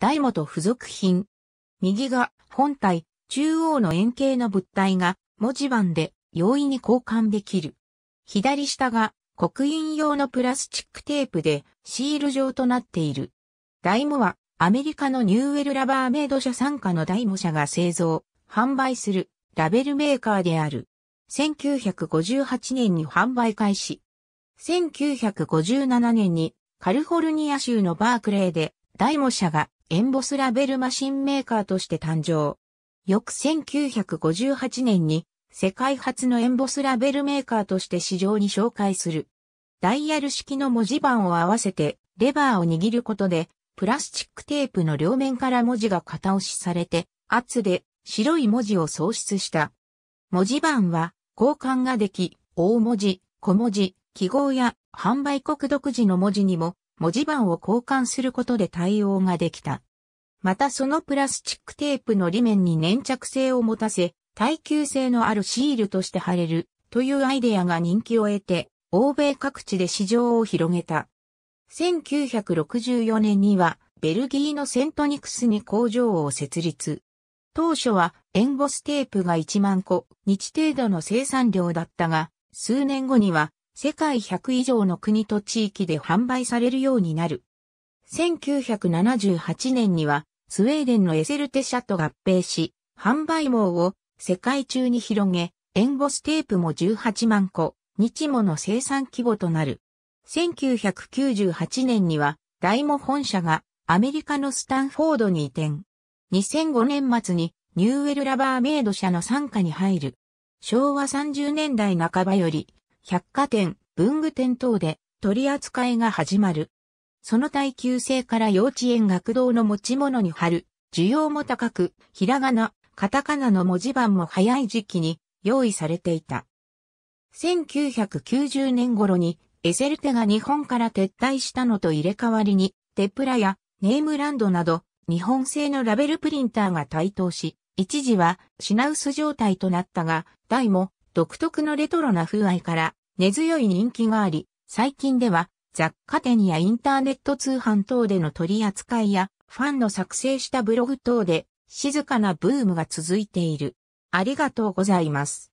大元付属品。右が本体、中央の円形の物体が文字盤で容易に交換できる。左下が刻印用のプラスチックテープでシール状となっている。ダイモはアメリカのニューウェルラバーメイド社傘下のダイモ社が製造、販売するラベルメーカーである。1958年に販売開始。1957年にカルフォルニア州のバークレーでダイモ社がエンボスラベルマシンメーカーとして誕生。翌1958年に世界初のエンボスラベルメーカーとして市場に紹介する。ダイヤル式の文字盤を合わせてレバーを握ることでプラスチックテープの両面から文字が片押しされて圧で白い文字を創出した。文字盤は交換ができ、大文字、小文字、記号や販売国独自の文字にも文字盤を交換することで対応ができた。またそのプラスチックテープの裏面に粘着性を持たせ、耐久性のあるシールとして貼れるというアイデアが人気を得て、欧米各地で市場を広げた。1964年には、ベルギーのセントニクスに工場を設立。当初はエンボステープが1万個、日程度の生産量だったが、数年後には世界100以上の国と地域で販売されるようになる。1978年には、スウェーデンのエセルテ社と合併し、販売網を世界中に広げ、エンボステープも18万個、日もの生産規模となる。1998年には、ダイモ本社がアメリカのスタンフォードに移転。2005年末にニューウェルラバーメイド社の傘下に入る。昭和30年代半ばより百貨店、文具店等で取り扱いが始まる。その耐久性から幼稚園学童の持ち物に貼る、需要も高く、ひらがな、カタカナの文字盤も早い時期に用意されていた。1990年頃にエセルテが日本から撤退したのと入れ替わりに、テプラやネームランドなど日本製のラベルプリンターが台頭し、一時は品薄状態となったが、台も独特のレトロな風合いから根強い人気があり、最近では雑貨店やインターネット通販等での取り扱いやファンの作成したブログ等で静かなブームが続いている。ありがとうございます。